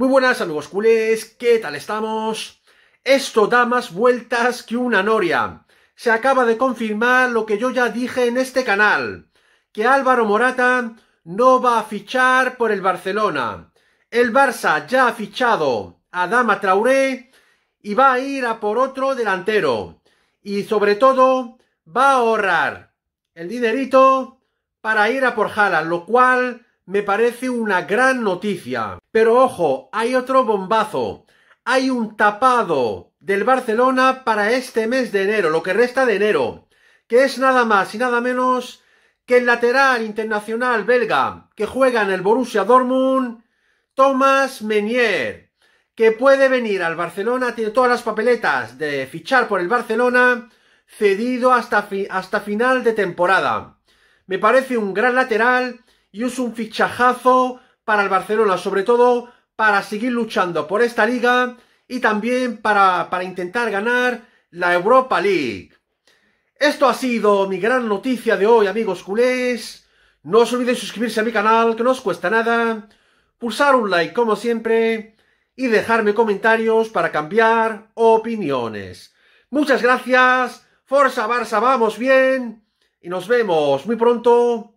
Muy buenas amigos culés, ¿qué tal estamos? Esto da más vueltas que una noria. Se acaba de confirmar lo que yo ya dije en este canal, que Álvaro Morata no va a fichar por el Barcelona. El Barça ya ha fichado a Dama Traoré y va a ir a por otro delantero. Y sobre todo, va a ahorrar el dinerito para ir a por Jala, lo cual me parece una gran noticia. Pero ojo, hay otro bombazo. Hay un tapado del Barcelona para este mes de enero, lo que resta de enero, que es nada más y nada menos que el lateral internacional belga que juega en el Borussia Dortmund, Thomas Meunier, que puede venir al Barcelona, tiene todas las papeletas de fichar por el Barcelona, cedido hasta, hasta final de temporada. Me parece un gran lateral y es un fichajazo para el Barcelona, sobre todo para seguir luchando por esta liga y también para, intentar ganar la Europa League. Esto ha sido mi gran noticia de hoy, amigos culés. No os olvidéis suscribirse a mi canal, que no os cuesta nada. Pulsar un like, como siempre. Y dejarme comentarios para cambiar opiniones. Muchas gracias. Forza Barça, vamos bien. Y nos vemos muy pronto